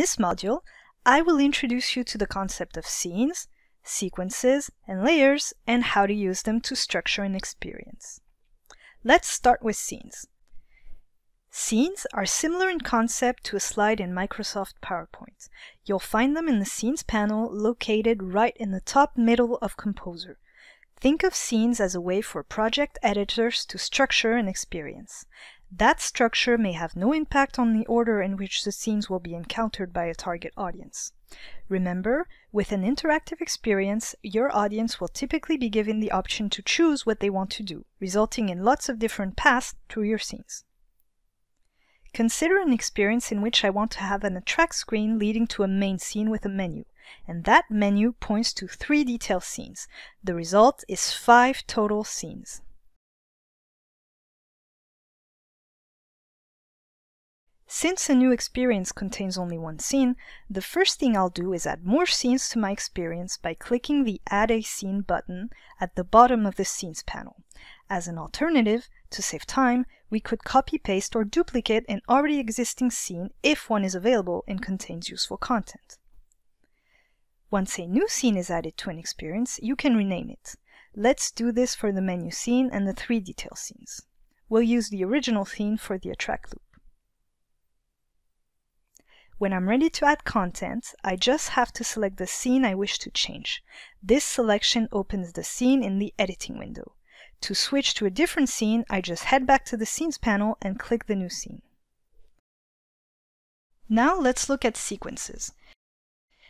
this module, I will introduce you to the concept of scenes, sequences, and layers, and how to use them to structure an experience. Let's start with scenes. Scenes are similar in concept to a slide in Microsoft PowerPoint. You'll find them in the Scenes panel located right in the top middle of Composer. Think of scenes as a way for project editors to structure an experience. That structure may have no impact on the order in which the scenes will be encountered by a target audience. Remember, with an interactive experience, your audience will typically be given the option to choose what they want to do, resulting in lots of different paths through your scenes. Consider an experience in which I want to have an attract screen leading to a main scene with a menu, and that menu points to three detail scenes. The result is five total scenes. Since a new experience contains only one scene, the first thing I'll do is add more scenes to my experience by clicking the Add a Scene button at the bottom of the Scenes panel. As an alternative, to save time, we could copy-paste or duplicate an already existing scene if one is available and contains useful content. Once a new scene is added to an experience, you can rename it. Let's do this for the menu scene and the three detail scenes. We'll use the original scene for the attract loop. When I'm ready to add content, I just have to select the scene I wish to change. This selection opens the scene in the editing window. To switch to a different scene, I just head back to the Scenes panel and click the new scene. Now let's look at sequences.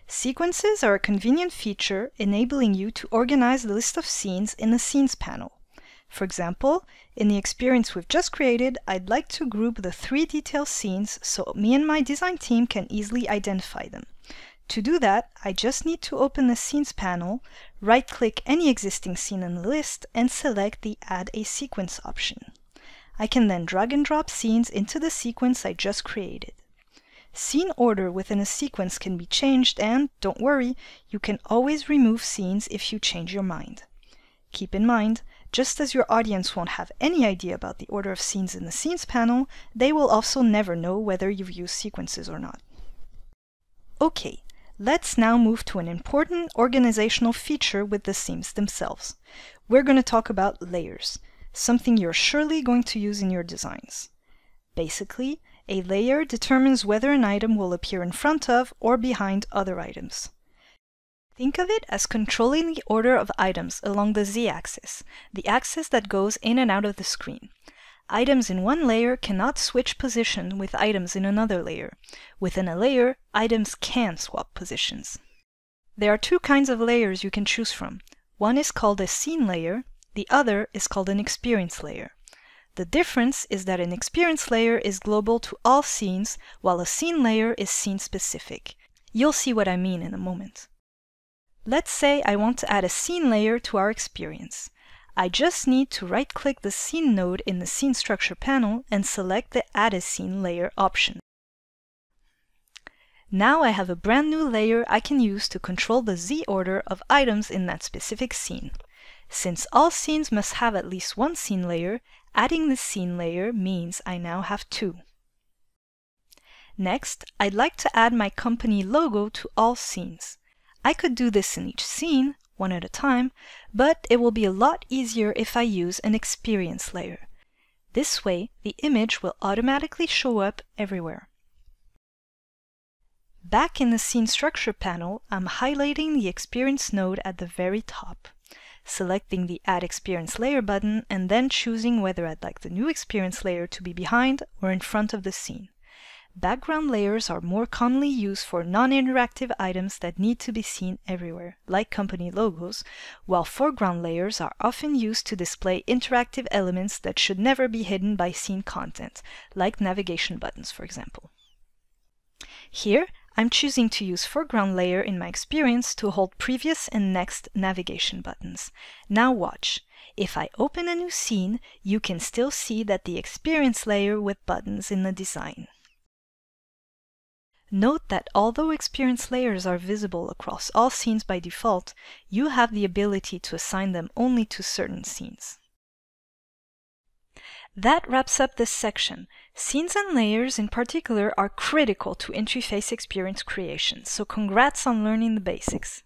Sequences are a convenient feature enabling you to organize the list of scenes in the Scenes panel. For example, in the experience we've just created, I'd like to group the three detail scenes so me and my design team can easily identify them. To do that, I just need to open the Scenes panel, right-click any existing scene in the list, and select the Add a Sequence option. I can then drag and drop scenes into the sequence I just created. Scene order within a sequence can be changed and, don't worry, you can always remove scenes if you change your mind. Keep in mind, just as your audience won't have any idea about the order of scenes in the Scenes panel, they will also never know whether you've used sequences or not. Okay, let's now move to an important organizational feature with the scenes themselves. We're going to talk about layers, something you're surely going to use in your designs. Basically, a layer determines whether an item will appear in front of or behind other items. Think of it as controlling the order of items along the z-axis, the axis that goes in and out of the screen. Items in one layer cannot switch position with items in another layer. Within a layer, items can swap positions. There are two kinds of layers you can choose from. One is called a scene layer, the other is called an experience layer. The difference is that an experience layer is global to all scenes, while a scene layer is scene-specific. You'll see what I mean in a moment. Let's say I want to add a scene layer to our experience. I just need to right-click the scene node in the scene structure panel and select the Add a Scene Layer option. Now I have a brand new layer I can use to control the Z order of items in that specific scene. Since all scenes must have at least one scene layer, adding the scene layer means I now have two. Next, I'd like to add my company logo to all scenes. I could do this in each scene, one at a time, but it will be a lot easier if I use an experience layer. This way, the image will automatically show up everywhere. Back in the Scene Structure panel, I'm highlighting the Experience node at the very top, selecting the Add Experience Layer button and then choosing whether I'd like the new experience layer to be behind or in front of the scene. Background layers are more commonly used for non-interactive items that need to be seen everywhere, like company logos, while foreground layers are often used to display interactive elements that should never be hidden by scene content, like navigation buttons, for example. Here, I'm choosing to use foreground layer in my experience to hold previous and next navigation buttons. Now watch. If I open a new scene, you can still see that the experience layer with buttons in the design. Note that although experience layers are visible across all scenes by default, you have the ability to assign them only to certain scenes. That wraps up this section. Scenes and layers in particular are critical to interface experience creation, so congrats on learning the basics.